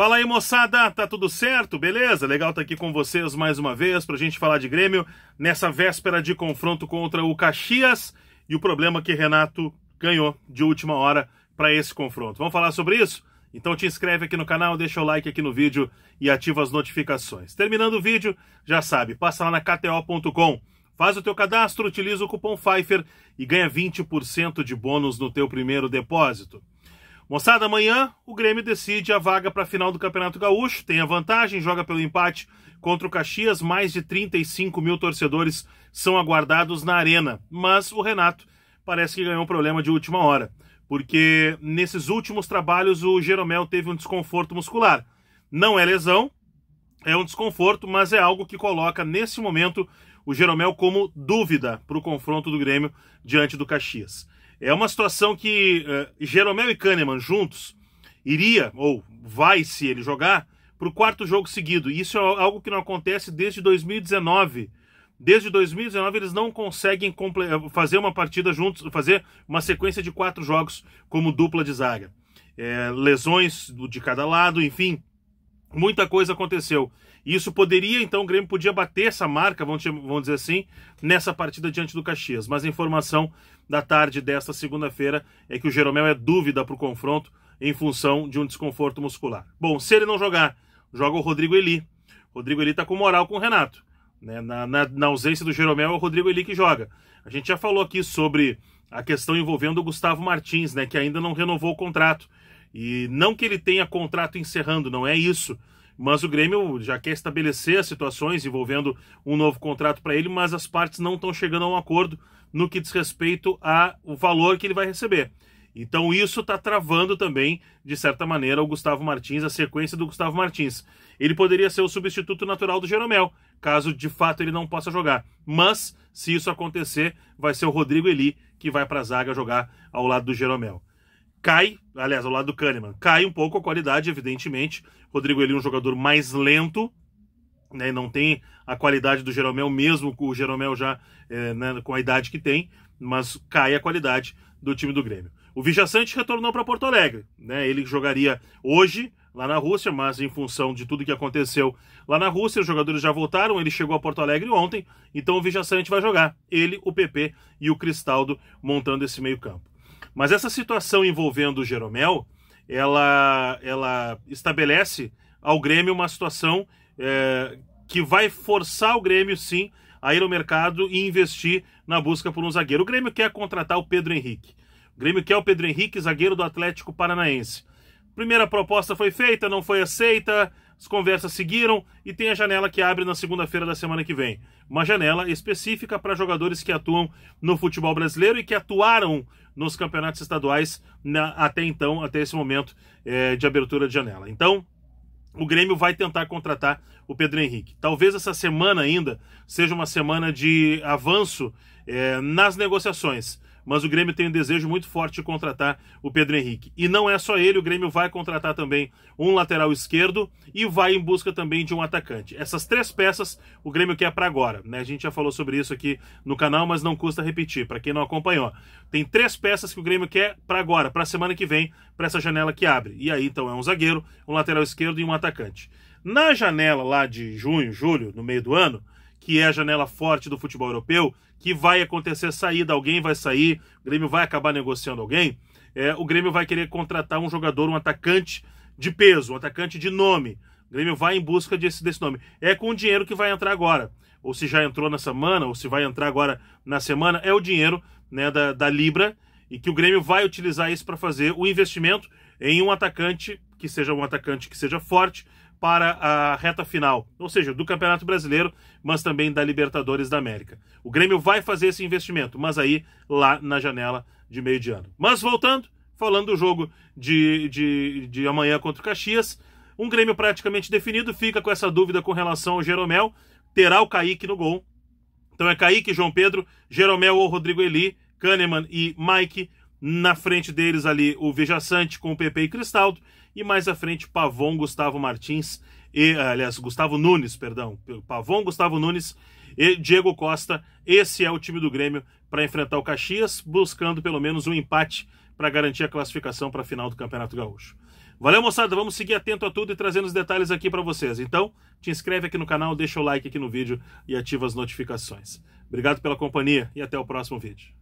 Fala aí, moçada, tá tudo certo? Beleza? Legal estar tá aqui com vocês mais uma vez para a gente falar de Grêmio nessa véspera de confronto contra o Caxias e o problema que Renato ganhou de última hora para esse confronto. Vamos falar sobre isso? Então te inscreve aqui no canal, deixa o like aqui no vídeo e ativa as notificações. Terminando o vídeo, já sabe, passa lá na kto.com, faz o teu cadastro, utiliza o cupom Pfeiffer e ganha 20% de bônus no teu primeiro depósito. Moçada, amanhã o Grêmio decide a vaga para a final do Campeonato Gaúcho, tem a vantagem, joga pelo empate contra o Caxias, mais de 35 mil torcedores são aguardados na arena, mas o Renato parece que ganhou um problema de última hora, porque nesses últimos trabalhos o Jeromel teve um desconforto muscular. Não é lesão, é um desconforto, mas é algo que coloca nesse momento o Jeromel como dúvida para o confronto do Grêmio diante do Caxias. É uma situação que uh, Jeromel e Kahneman juntos iria, ou vai se ele jogar, para o quarto jogo seguido. Isso é algo que não acontece desde 2019. Desde 2019 eles não conseguem eh, fazer uma partida juntos, fazer uma sequência de quatro jogos como dupla de zaga. É, lesões de cada lado, enfim, Muita coisa aconteceu. Isso poderia, então, o Grêmio podia bater essa marca, vamos, vamos dizer assim, nessa partida diante do Caxias. Mas a informação da tarde desta segunda-feira é que o Jeromel é dúvida para o confronto em função de um desconforto muscular. Bom, se ele não jogar, joga o Rodrigo Eli. Rodrigo Eli está com moral com o Renato. Né? Na, na, na, ausência do Jeromel, é o Rodrigo Eli que joga. A gente já falou aqui sobre a questão envolvendo o Gustavo Martins, né? que ainda não renovou o contrato. E não que ele tenha contrato encerrando, não é isso. Mas o Grêmio já quer estabelecer as situações envolvendo um novo contrato para ele, mas as partes não estão chegando a um acordo no que diz respeito ao valor que ele vai receber. Então isso está travando também, de certa maneira, o Gustavo Martins, a sequência do Gustavo Martins. Ele poderia ser o substituto natural do Jeromel, caso de fato ele não possa jogar. Mas, se isso acontecer, vai ser o Rodrigo Eli que vai para a zaga jogar ao lado do Jeromel cai, aliás, ao lado do Kahneman, cai um pouco a qualidade, evidentemente. Rodrigo Eli é um jogador mais lento, né, não tem a qualidade do Jeromel, mesmo com o Jeromel já é, né, com a idade que tem, mas cai a qualidade do time do Grêmio. O Vijaçante retornou para Porto Alegre, né, ele jogaria hoje lá na Rússia, mas em função de tudo que aconteceu lá na Rússia, os jogadores já voltaram, ele chegou a Porto Alegre ontem, então o Vijaçante vai jogar, ele, o PP e o Cristaldo montando esse meio campo. Mas essa situação envolvendo o Jeromel, ela, ela estabelece ao Grêmio uma situação é, que vai forçar o Grêmio, sim, a ir ao mercado e investir na busca por um zagueiro. O Grêmio quer contratar o Pedro Henrique. O Grêmio quer o Pedro Henrique, zagueiro do Atlético Paranaense. Primeira proposta foi feita, não foi aceita as conversas seguiram e tem a janela que abre na segunda-feira da semana que vem. Uma janela específica para jogadores que atuam no futebol brasileiro e que atuaram nos campeonatos estaduais na, até então, até esse momento é, de abertura de janela. Então, o Grêmio vai tentar contratar o Pedro Henrique. Talvez essa semana ainda seja uma semana de avanço é, nas negociações mas o Grêmio tem um desejo muito forte de contratar o Pedro Henrique. E não é só ele, o Grêmio vai contratar também um lateral esquerdo e vai em busca também de um atacante. Essas três peças o Grêmio quer para agora, né? A gente já falou sobre isso aqui no canal, mas não custa repetir para quem não acompanhou. Tem três peças que o Grêmio quer para agora, para a semana que vem, para essa janela que abre. E aí então é um zagueiro, um lateral esquerdo e um atacante. Na janela lá de junho, julho, no meio do ano, que é a janela forte do futebol europeu, que vai acontecer saída, alguém vai sair, o Grêmio vai acabar negociando alguém, é, o Grêmio vai querer contratar um jogador, um atacante de peso, um atacante de nome. O Grêmio vai em busca desse, desse nome. É com o dinheiro que vai entrar agora. Ou se já entrou na semana, ou se vai entrar agora na semana, é o dinheiro né, da, da Libra, e que o Grêmio vai utilizar isso para fazer o investimento em um atacante que seja um atacante que seja forte, para a reta final, ou seja, do Campeonato Brasileiro, mas também da Libertadores da América. O Grêmio vai fazer esse investimento, mas aí lá na janela de meio de ano. Mas voltando, falando do jogo de, de, de amanhã contra o Caxias, um Grêmio praticamente definido, fica com essa dúvida com relação ao Jeromel, terá o Kaique no gol. Então é Kaique, João Pedro, Jeromel ou Rodrigo Eli, Kahneman e Mike, na frente deles ali o veja sante com o PP e Cristaldo. E mais à frente Pavon, Gustavo Martins e, eh, aliás, Gustavo Nunes, perdão. Pavon, Gustavo Nunes e Diego Costa. Esse é o time do Grêmio para enfrentar o Caxias, buscando pelo menos um empate para garantir a classificação para a final do Campeonato Gaúcho. Valeu, moçada. Vamos seguir atento a tudo e trazendo os detalhes aqui para vocês. Então, te inscreve aqui no canal, deixa o like aqui no vídeo e ativa as notificações. Obrigado pela companhia e até o próximo vídeo.